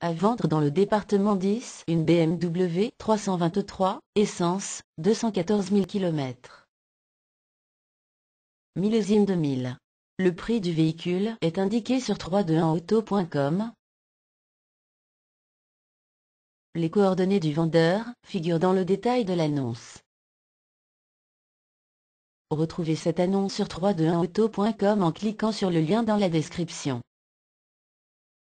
À vendre dans le département 10, une BMW 323, essence, 214 000 km. Millésime 2000. Le prix du véhicule est indiqué sur 321auto.com. Les coordonnées du vendeur figurent dans le détail de l'annonce. Retrouvez cette annonce sur 321auto.com en cliquant sur le lien dans la description.